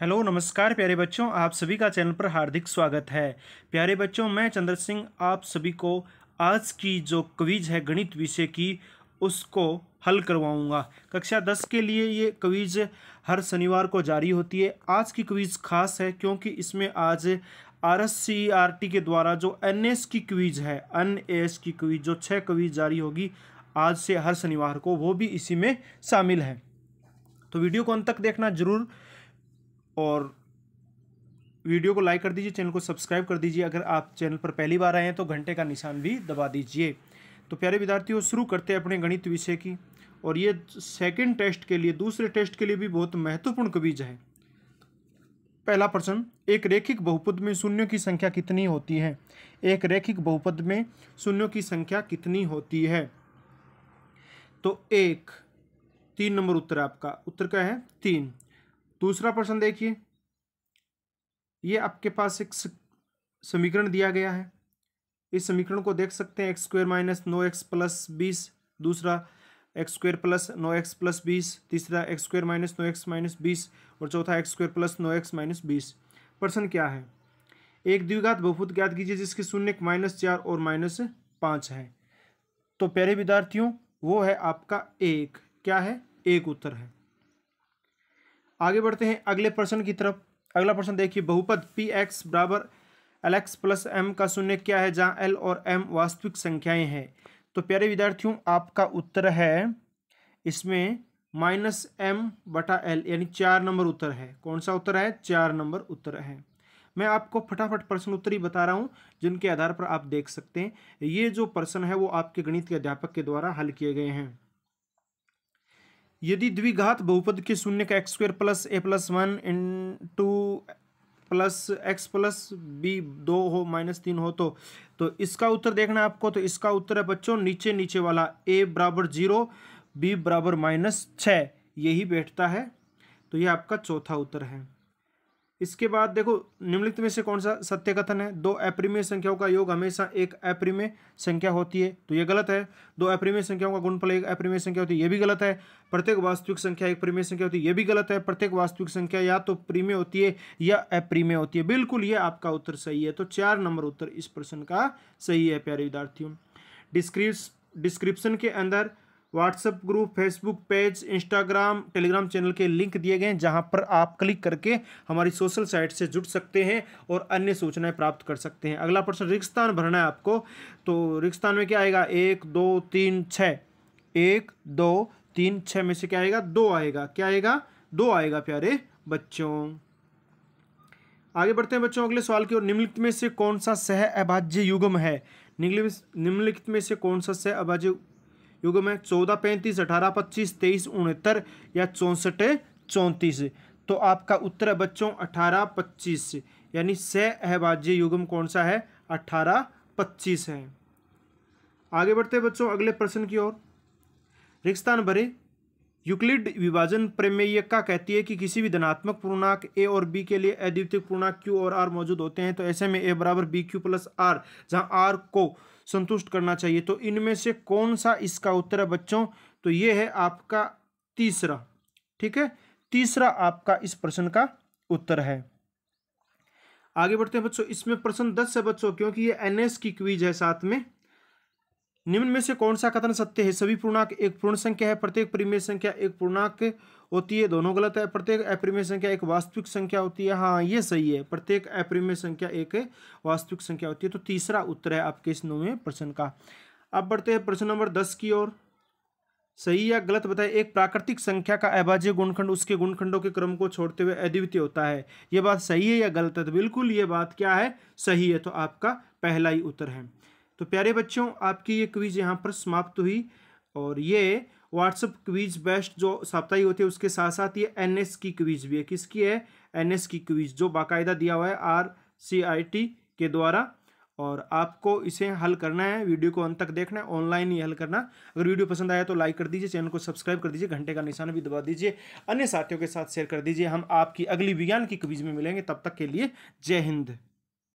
hello नमस्कार प्यारे बच्चों आप सभी का चैनल पर हार्दिक स्वागत है प्यारे बच्चों मैं चंद्र सिंह आप सभी को आज की जो क्विज है गणित विषय की उसको हल करवाऊंगा कक्षा दस के लिए ये क्विज हर शनिवार को जारी होती है आज की क्विज खास है क्योंकि इसमें आज R S C R T के द्वारा जो एन एस की कविज़ है एन एस की क्विज जो छः क्विज जारी होगी आज से हर शनिवार को वो भी इसी में शामिल है तो वीडियो को अंत तक देखना जरूर और वीडियो को लाइक कर दीजिए चैनल को सब्सक्राइब कर दीजिए अगर आप चैनल पर पहली बार आए हैं तो घंटे का निशान भी दबा दीजिए तो प्यारे विद्यार्थियों शुरू करते हैं अपने गणित विषय की और ये सेकेंड टेस्ट के लिए दूसरे टेस्ट के लिए भी बहुत महत्वपूर्ण कबीज है पहला प्रश्न एक रेखिक बहुपद में शून्यों की संख्या कितनी होती है एक रेखिक बहुपद में शून्यों की संख्या कितनी होती है तो एक तीन नंबर उत्तर आपका उत्तर क्या है तीन दूसरा प्रश्न देखिए ये आपके पास एक समीकरण दिया गया है इस समीकरण को देख सकते हैं एक्स स्क्वायर माइनस नो एक्स प्लस बीस दूसरा एक्स स्क्वेयर प्लस नो एक्स प्लस बीस तीसरा एक्स स्क्वेयर माइनस नो एक्स माइनस बीस और चौथा एक्स स्क्वेयर प्लस नो एक्स माइनस बीस प्रश्न क्या है एक द्विघात बहुत ज्ञात कीजिए जिसके शून्य माइनस चार और माइनस पाँच है तो प्यारे विद्यार्थियों वो है आपका एक क्या है एक उत्तर है आगे बढ़ते हैं अगले प्रश्न की तरफ अगला प्रश्न देखिए बहुपद पी एक्स बराबर एल एक्स प्लस एम का शून्य क्या है जहाँ एल और एम वास्तविक संख्याएं हैं तो प्यारे विद्यार्थियों आपका उत्तर है इसमें माइनस एम बटा एल यानी चार नंबर उत्तर है कौन सा उत्तर है चार नंबर उत्तर है मैं आपको फटाफट प्रश्न उत्तर ही बता रहा हूँ जिनके आधार पर आप देख सकते हैं ये जो प्रश्न है वो आपके गणित के अध्यापक के द्वारा हल किए गए हैं यदि द्विघात बहुपद के शून्य का x square plus a plus one into plus x plus b दो हो माइनस तीन हो तो तो इसका उत्तर देखना आपको तो इसका उत्तर है बच्चों नीचे नीचे वाला ए बराबर जीरो बी बराबर माइनस छः यही बैठता है तो ये आपका चौथा उत्तर है इसके बाद देखो निम्नलिखित में से कौन सा सत्य कथन है दो अप्रिमेय संख्याओं का योग हमेशा एक अप्रिमेय संख्या होती है तो ये गलत है दो अप्रिमेय संख्याओं का गुणफल एक अप्रिमेय संख्या होती है ये भी गलत है प्रत्येक वास्तविक संख्या एक प्रिमेय संख्या होती है ये भी गलत है प्रत्येक वास्तविक संख्या या तो प्रीमेय होती है या अप्रीमेय होती है बिल्कुल ये आपका उत्तर सही है तो चार नंबर उत्तर इस प्रश्न का सही है प्यारे विद्यार्थियों डिस्क्रिप्स डिस्क्रिप्शन के अंदर WhatsApp group Facebook page Instagram Telegram channel के लिंक दिए गए हैं जहां पर आप क्लिक करके हमारी सोशल साइट से जुड़ सकते हैं और अन्य सूचनाएं प्राप्त कर सकते हैं अगला प्रश्न रिक्स्तान भरना है आपको तो रिक्स्तान में क्या आएगा एक दो तीन छ एक दो तीन छः में से क्या आएगा दो आएगा क्या आएगा दो आएगा प्यारे बच्चों आगे बढ़ते हैं बच्चों अगले सवाल की ओर निम्नलिखित में से कौन सा सह अभाज्य युगम है निम्नलिखित में से कौन सा सह अभाज्य युग में चौदह पैंतीस अठारह पच्चीस तेईस उनहत्तर या चौंसठ चौंतीस तो आपका उत्तर है बच्चों अठारह पच्चीस यानी स अहबाज्य युगम कौन सा है अठारह पच्चीस है आगे बढ़ते बच्चों अगले प्रश्न की ओर रिक्स्तान भरे यूक्लिड विभाजन प्रमेयिका कहती है कि किसी भी धनात्मक पूर्णांक ए और बी के लिए अद्वितीय पूर्णांक क्यू और आर मौजूद होते हैं तो ऐसे में ए बराबर बी क्यू प्लस आर जहाँ आर को संतुष्ट करना चाहिए तो इनमें से कौन सा इसका उत्तर है बच्चों तो ये है आपका तीसरा ठीक है तीसरा आपका इस प्रश्न का उत्तर है आगे बढ़ते हैं बच्चों इसमें प्रश्न दस है बच्चों क्योंकि ये एनएस की क्वीज है साथ में निम्न में से कौन सा कथन सत्य है सभी पूर्णांक एक पूर्ण संख्या है प्रत्येक परिमेय संख्या एक पूर्णांक होती है दोनों गलत है प्रत्येक अप्रिमेय संख्या एक वास्तविक संख्या होती है हाँ ये सही है प्रत्येक अप्रिमेय संख्या एक वास्तविक संख्या होती है तो तीसरा उत्तर है आपके इस नौवे प्रश्न का अब बढ़ते हैं प्रश्न नंबर दस की ओर सही या गलत बताए एक प्राकृतिक संख्या का अभाज्य गुणखंड उसके गुणखंडों के क्रम को छोड़ते हुए अद्वितीय होता है यह बात सही है या गलत है तो बिल्कुल ये बात क्या है सही है तो आपका पहला ही उत्तर है तो प्यारे बच्चों आपकी ये क्वीज़ यहाँ पर समाप्त हुई और ये व्हाट्सअप क्वीज़ बेस्ट जो साप्ताहिक होती है उसके साथ साथ ये एन की क्वीज़ भी है किसकी है एन की क्वीज़ जो बाकायदा दिया हुआ है आर सी आई टी के द्वारा और आपको इसे हल करना है वीडियो को अंत तक देखना है ऑनलाइन ही हल करना अगर वीडियो पसंद आया तो लाइक कर दीजिए चैनल को सब्सक्राइब कर दीजिए घंटे का निशान भी दबा दीजिए अन्य साथियों के साथ शेयर कर दीजिए हम आपकी अगली विज्ञान की क्विज में मिलेंगे तब तक के लिए जय हिंद